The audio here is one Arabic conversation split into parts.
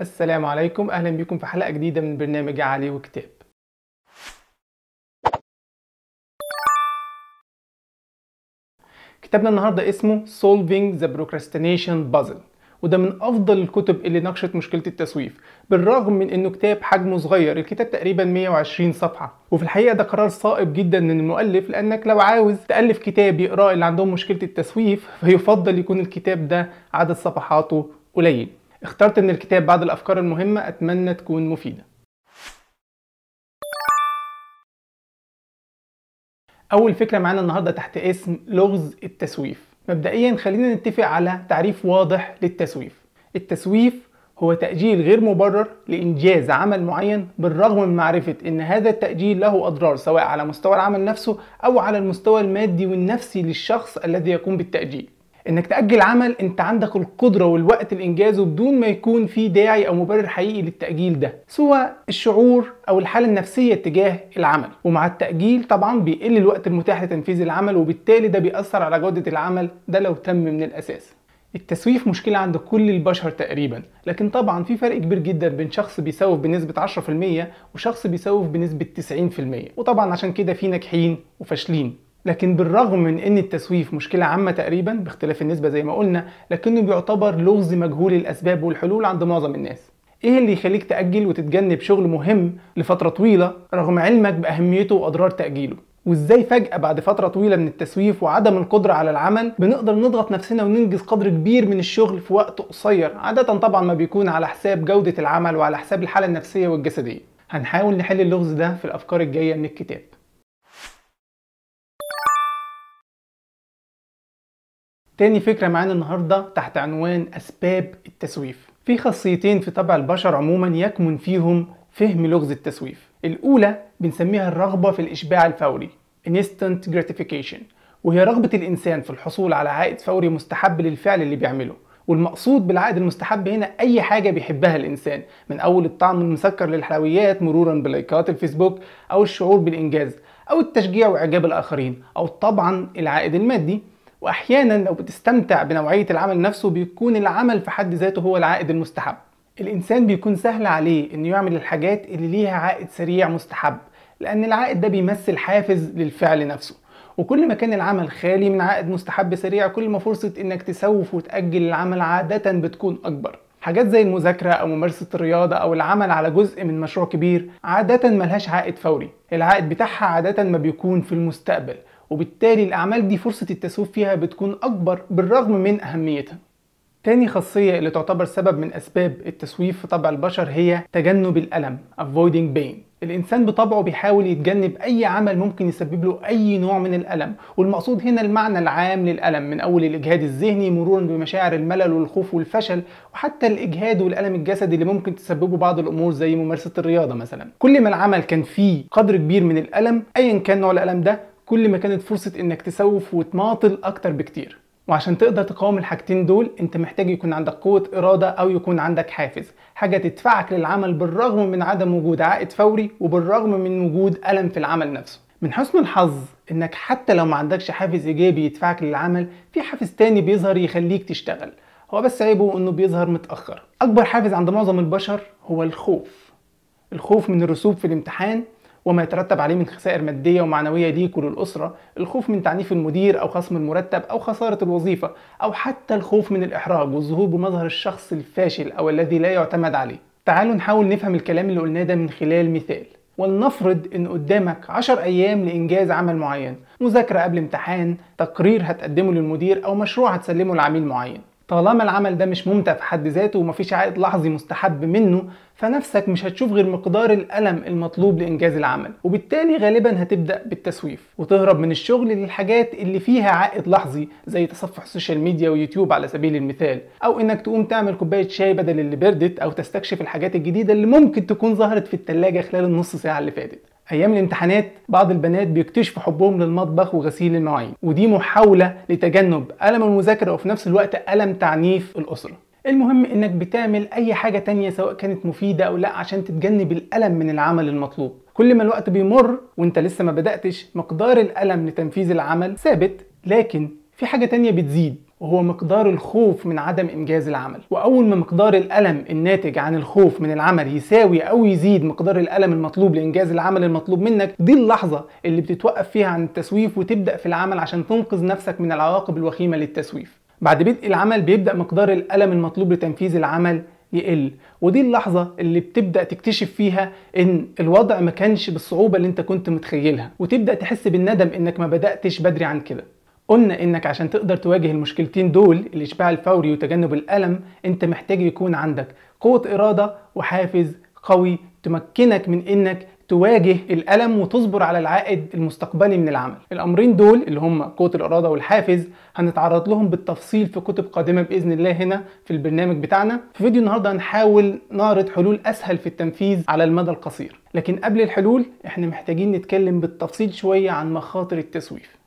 السلام عليكم اهلا بكم في حلقه جديده من برنامج علي وكتاب كتابنا النهارده اسمه Solving the Procrastination Puzzle وده من افضل الكتب اللي ناقشت مشكله التسويف بالرغم من انه كتاب حجمه صغير الكتاب تقريبا 120 صفحه وفي الحقيقه ده قرار صائب جدا من المؤلف لانك لو عاوز تالف كتاب يقراه اللي عندهم مشكله التسويف فيفضل يكون الكتاب ده عدد صفحاته قليل اخترت من الكتاب بعض الأفكار المهمة أتمنى تكون مفيدة أول فكرة معانا النهاردة تحت اسم لغز التسويف مبدئيا خلينا نتفق على تعريف واضح للتسويف التسويف هو تأجيل غير مبرر لإنجاز عمل معين بالرغم من معرفة أن هذا التأجيل له أضرار سواء على مستوى العمل نفسه أو على المستوى المادي والنفسي للشخص الذي يقوم بالتأجيل انك تاجل عمل انت عندك القدره والوقت لانجازه بدون ما يكون في داعي او مبرر حقيقي للتاجيل ده سواء الشعور او الحاله النفسيه تجاه العمل ومع التاجيل طبعا بيقل الوقت المتاح لتنفيذ العمل وبالتالي ده بيأثر على جوده العمل ده لو تم من الاساس التسويف مشكلة عند كل البشر تقريبا لكن طبعا في فرق كبير جدا بين شخص بيسوف بنسبة 10% وشخص بيسوف بنسبة 90% وطبعا عشان كده في ناجحين وفاشلين لكن بالرغم من ان التسويف مشكله عامه تقريبا باختلاف النسبه زي ما قلنا لكنه بيعتبر لغز مجهول الاسباب والحلول عند معظم الناس ايه اللي يخليك تاجل وتتجنب شغل مهم لفتره طويله رغم علمك باهميته واضرار تاجيله وازاي فجأة بعد فترة طويلة من التسويف وعدم القدرة على العمل بنقدر نضغط نفسنا وننجز قدر كبير من الشغل في وقت قصير عادة طبعا ما بيكون على حساب جودة العمل وعلى حساب الحالة النفسية والجسدية هنحاول نحل اللغز ده في الأفكار الجاية من الكتاب تاني فكرة معانا النهاردة تحت عنوان أسباب التسويف في خاصيتين في طبع البشر عموما يكمن فيهم فهم لغز التسويف الأولى بنسميها الرغبة في الإشباع الفوري instant gratification وهي رغبة الإنسان في الحصول على عائد فوري مستحب للفعل اللي بيعمله والمقصود بالعائد المستحب هنا اي حاجه بيحبها الانسان من اول الطعم المسكر للحلويات مرورا بلايكات الفيسبوك او الشعور بالانجاز او التشجيع واعجاب الاخرين او طبعا العائد المادي واحيانا لو بتستمتع بنوعيه العمل نفسه بيكون العمل في حد ذاته هو العائد المستحب الانسان بيكون سهل عليه انه يعمل الحاجات اللي ليها عائد سريع مستحب لان العائد ده بيمثل حافز للفعل نفسه وكل ما كان العمل خالي من عائد مستحب سريع كل ما فرصه انك تسوف وتاجل العمل عاده بتكون اكبر حاجات زي المذاكرة أو ممارسة الرياضة أو العمل على جزء من مشروع كبير عادة ملهاش عائد فوري العائد بتاعها عادة ما بيكون في المستقبل وبالتالي الأعمال دي فرصة التسويف فيها بتكون أكبر بالرغم من أهميتها تاني خاصية اللي تعتبر سبب من أسباب التسويف في طبع البشر هي تجنب الألم avoiding pain الإنسان بطبعه بيحاول يتجنب أي عمل ممكن يسبب له أي نوع من الألم والمقصود هنا المعنى العام للألم من أول الإجهاد الذهني مرورا بمشاعر الملل والخوف والفشل وحتى الإجهاد والألم الجسدي اللي ممكن تسببه بعض الأمور زي ممارسة الرياضة مثلا كل ما العمل كان فيه قدر كبير من الألم أيا كان نوع الألم ده كل ما كانت فرصة انك تسوف وتماطل اكتر بكتير وعشان تقدر تقاوم الحاجتين دول انت محتاج يكون عندك قوة ارادة او يكون عندك حافز حاجة تدفعك للعمل بالرغم من عدم وجود عائد فوري وبالرغم من وجود ألم في العمل نفسه من حسن الحظ انك حتى لو ما عندكش حافز ايجابي يدفعك للعمل في حافز تاني بيظهر يخليك تشتغل هو بس عيبه انه بيظهر متأخر اكبر حافز عند معظم البشر هو الخوف الخوف من الرسوب في الامتحان وما يترتب عليه من خسائر مادية ومعنوية ليك وللأسرة الخوف من تعنيف المدير أو خصم المرتب أو خسارة الوظيفة أو حتى الخوف من الإحراج والظهور بمظهر الشخص الفاشل أو الذي لا يعتمد عليه تعالوا نحاول نفهم الكلام اللي قلناه ده من خلال مثال ولنفرض ان قدامك 10 ايام لانجاز عمل معين مذاكره قبل امتحان تقرير هتقدمه للمدير او مشروع هتسلمه لعميل معين طالما العمل ده مش ممتع في حد ذاته ومفيش عائد لحظي مستحب منه فنفسك مش هتشوف غير مقدار الألم المطلوب لإنجاز العمل وبالتالي غالبا هتبدأ بالتسويف وتهرب من الشغل للحاجات اللي فيها عائد لحظي زي تصفح السوشيال ميديا ويوتيوب على سبيل المثال أو إنك تقوم تعمل كوباية شاي بدل اللي بردت أو تستكشف الحاجات الجديدة اللي ممكن تكون ظهرت في التلاجة خلال النص ساعة اللي فاتت ايام الامتحانات بعض البنات بيكتشفوا حبهم للمطبخ وغسيل المواعين ودي محاوله لتجنب الم المذاكره وفي نفس الوقت الم تعنيف الاسره المهم انك بتعمل اي حاجه تانية سواء كانت مفيده او لا عشان تتجنب الالم من العمل المطلوب كل ما الوقت بيمر وانت لسه ما بداتش مقدار الالم لتنفيذ العمل ثابت لكن في حاجه تانية بتزيد وهو مقدار الخوف من عدم انجاز العمل واول ما مقدار الالم الناتج عن الخوف من العمل يساوي او يزيد مقدار الالم المطلوب لانجاز العمل المطلوب منك دي اللحظه اللي بتتوقف فيها عن التسويف وتبدا في العمل عشان تنقذ نفسك من العواقب الوخيمه للتسويف بعد بدء العمل بيبدا مقدار الالم المطلوب لتنفيذ العمل يقل ودي اللحظة اللي بتبدأ تكتشف فيها ان الوضع ما كانش بالصعوبة اللي انت كنت متخيلها وتبدأ تحس بالندم انك ما بدأتش بدري عن كده قلنا انك عشان تقدر تواجه المشكلتين دول الاشباع الفوري وتجنب الالم انت محتاج يكون عندك قوة ارادة وحافز قوي تمكنك من انك تواجه الالم وتصبر على العائد المستقبلي من العمل الامرين دول اللي هم قوه الاراده والحافز هنتعرض لهم بالتفصيل في كتب قادمه باذن الله هنا في البرنامج بتاعنا في فيديو النهارده هنحاول نعرض حلول اسهل في التنفيذ على المدى القصير لكن قبل الحلول احنا محتاجين نتكلم بالتفصيل شويه عن مخاطر التسويف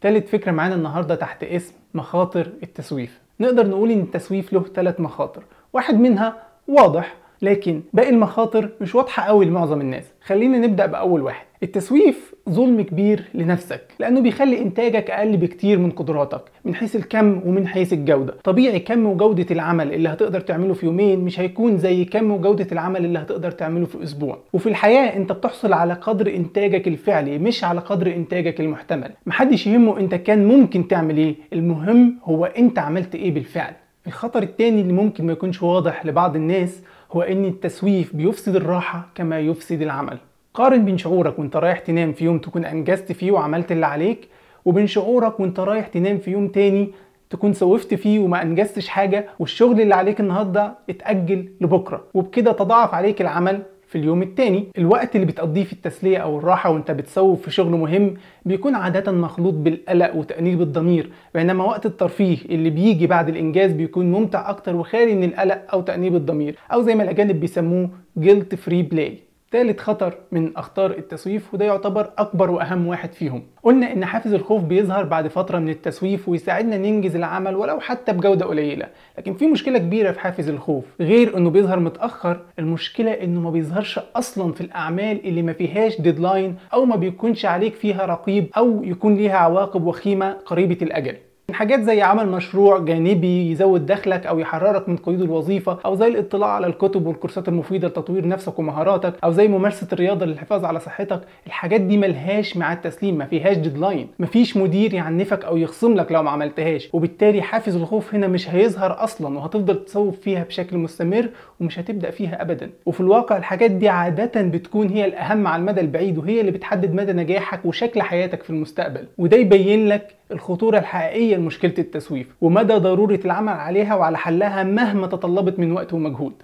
تالت فكرة معانا النهاردة تحت اسم مخاطر التسويف نقدر نقول ان التسويف له ثلاث مخاطر واحد منها واضح لكن باقي المخاطر مش واضحه قوي لمعظم الناس خلينا نبدا باول واحد التسويف ظلم كبير لنفسك لانه بيخلي انتاجك اقل بكتير من قدراتك من حيث الكم ومن حيث الجوده طبيعي كم وجوده العمل اللي هتقدر تعمله في يومين مش هيكون زي كم وجوده العمل اللي هتقدر تعمله في اسبوع وفي الحياه انت بتحصل على قدر انتاجك الفعلي مش على قدر انتاجك المحتمل محدش يهمه انت كان ممكن تعمل ايه المهم هو انت عملت ايه بالفعل الخطر التاني اللي ممكن ما يكونش واضح لبعض الناس هو ان التسويف بيفسد الراحه كما يفسد العمل قارن بين شعورك وانت رايح تنام في يوم تكون انجزت فيه وعملت اللي عليك وبين شعورك وانت رايح تنام في يوم تاني تكون سوفت فيه وما انجزتش حاجه والشغل اللي عليك النهارده اتاجل لبكره وبكده تضاعف عليك العمل في اليوم التاني الوقت اللي بتقضيه في التسلية أو الراحة وانت بتسوف في شغل مهم بيكون عادة مخلوط بالقلق وتأنيب الضمير بينما وقت الترفيه اللي بيجي بعد الإنجاز بيكون ممتع أكتر وخالي من القلق أو تأنيب الضمير أو زي ما الأجانب بيسموه guilt فري بلاي تالت خطر من أخطار التسويف وده يعتبر أكبر وأهم واحد فيهم قلنا إن حافز الخوف بيظهر بعد فترة من التسويف ويساعدنا ننجز العمل ولو حتى بجودة قليلة لكن في مشكلة كبيرة في حافز الخوف غير إنه بيظهر متأخر المشكلة إنه ما بيظهرش أصلا في الأعمال اللي ما فيهاش ديدلاين أو ما بيكونش عليك فيها رقيب أو يكون ليها عواقب وخيمة قريبة الأجل حاجات زي عمل مشروع جانبي يزود دخلك او يحررك من قيود الوظيفه او زي الاطلاع على الكتب والكورسات المفيده لتطوير نفسك ومهاراتك او زي ممارسه الرياضه للحفاظ على صحتك الحاجات دي ملهاش مع تسليم ما فيهاش ديدلاين مفيش مدير يعنفك او يخصم لك لو ما عملتهاش وبالتالي حافز الخوف هنا مش هيظهر اصلا وهتفضل تصوب فيها بشكل مستمر ومش هتبدا فيها ابدا وفي الواقع الحاجات دي عاده بتكون هي الاهم على المدى البعيد وهي اللي بتحدد مدى نجاحك وشكل حياتك في المستقبل وده يبين لك الخطورة الحقيقية لمشكلة التسويف ومدى ضرورة العمل عليها وعلى حلها مهما تطلبت من وقت ومجهود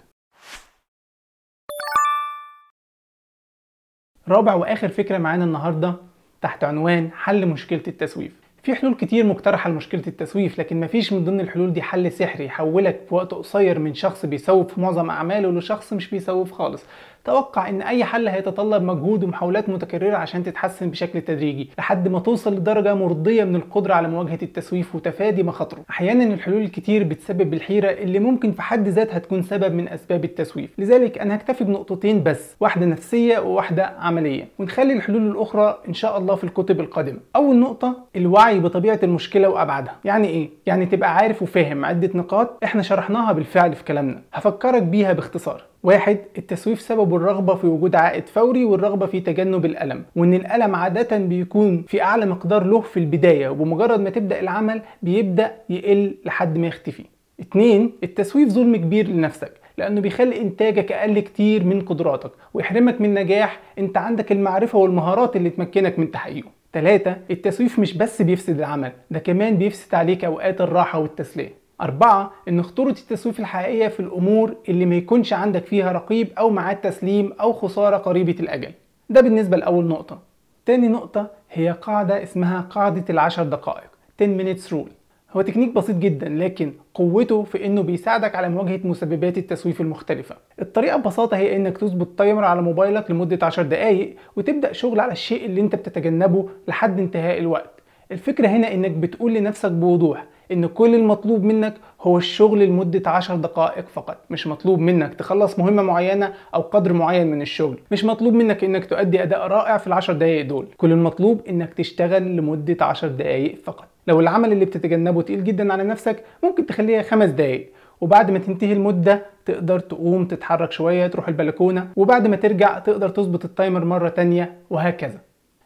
رابع واخر فكره معانا النهارده تحت عنوان حل مشكله التسويف في حلول كتير مقترحه لمشكله التسويف لكن مفيش من ضمن الحلول دي حل سحري يحولك في وقت قصير من شخص بيسوف في معظم اعماله لشخص مش بيسوف خالص توقع ان اي حل هيتطلب مجهود ومحاولات متكرره عشان تتحسن بشكل تدريجي لحد ما توصل لدرجه مرضيه من القدره على مواجهه التسويف وتفادي مخاطره احيانا الحلول الكتير بتسبب الحيره اللي ممكن في حد ذاتها تكون سبب من اسباب التسويف لذلك انا هكتفي بنقطتين بس واحده نفسيه وواحده عمليه ونخلي الحلول الاخرى ان شاء الله في الكتب القادمه اول نقطه الوعي بطبيعه المشكله وابعادها يعني ايه يعني تبقى عارف وفاهم عده نقاط احنا شرحناها بالفعل في كلامنا هفكرك بيها باختصار واحد التسويف سببه الرغبة في وجود عائد فوري والرغبة في تجنب الألم وإن الألم عادة بيكون في أعلى مقدار له في البداية وبمجرد ما تبدأ العمل بيبدأ يقل لحد ما يختفي اتنين التسويف ظلم كبير لنفسك لانه بيخلي انتاجك اقل كتير من قدراتك ويحرمك من نجاح انت عندك المعرفه والمهارات اللي تمكنك من تحقيقه تلاتة التسويف مش بس بيفسد العمل ده كمان بيفسد عليك اوقات الراحه والتسليه أربعة إن خطورة التسويف الحقيقية في الأمور اللي ما يكونش عندك فيها رقيب أو معاد تسليم أو خسارة قريبة الأجل ده بالنسبة لأول نقطة تاني نقطة هي قاعدة اسمها قاعدة العشر دقائق 10 minutes rule هو تكنيك بسيط جدا لكن قوته في انه بيساعدك على مواجهه مسببات التسويف المختلفه الطريقه ببساطه هي انك تظبط تايمر على موبايلك لمده 10 دقائق وتبدا شغل على الشيء اللي انت بتتجنبه لحد انتهاء الوقت الفكره هنا انك بتقول لنفسك بوضوح ان كل المطلوب منك هو الشغل لمدة 10 دقائق فقط مش مطلوب منك تخلص مهمة معينة او قدر معين من الشغل مش مطلوب منك انك تؤدي اداء رائع في العشر دقائق دول كل المطلوب انك تشتغل لمدة 10 دقائق فقط لو العمل اللي بتتجنبه تقيل جدا على نفسك ممكن تخليها خمس دقائق وبعد ما تنتهي المدة تقدر تقوم تتحرك شوية تروح البلكونة وبعد ما ترجع تقدر تظبط التايمر مرة تانية وهكذا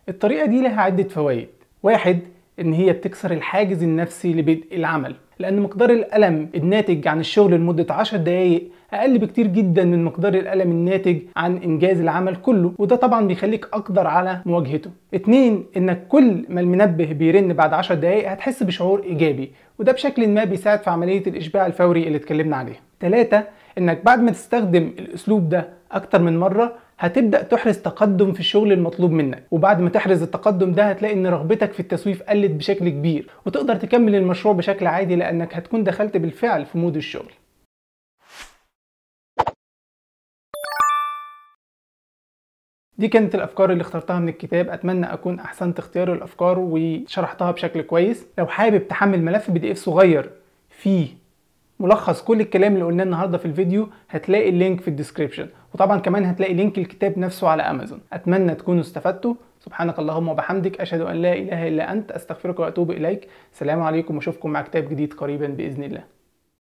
الطريقة دي لها عدة فوائد واحد ان هي بتكسر الحاجز النفسي لبدء العمل لان مقدار الالم الناتج عن الشغل لمده 10 دقائق اقل بكتير جدا من مقدار الالم الناتج عن انجاز العمل كله وده طبعا بيخليك اقدر على مواجهته اتنين انك كل ما المنبه بيرن بعد 10 دقائق هتحس بشعور ايجابي وده بشكل ما بيساعد في عمليه الاشباع الفوري اللي اتكلمنا عليها تلاتة انك بعد ما تستخدم الاسلوب ده اكتر من مره هتبدا تحرز تقدم في الشغل المطلوب منك وبعد ما تحرز التقدم ده هتلاقي ان رغبتك في التسويف قلت بشكل كبير وتقدر تكمل المشروع بشكل عادي لانك هتكون دخلت بالفعل في مود الشغل دي كانت الافكار اللي اخترتها من الكتاب اتمنى اكون احسنت اختيار الافكار وشرحتها بشكل كويس لو حابب تحمل ملف بي دي اف صغير فيه ملخص كل الكلام اللي قلناه النهارده في الفيديو هتلاقي اللينك في الديسكريبشن وطبعا كمان هتلاقي لينك الكتاب نفسه على امازون اتمنى تكونوا استفدتوا سبحانك اللهم وبحمدك اشهد ان لا اله الا انت استغفرك واتوب اليك سلام عليكم واشوفكم مع كتاب جديد قريبا باذن الله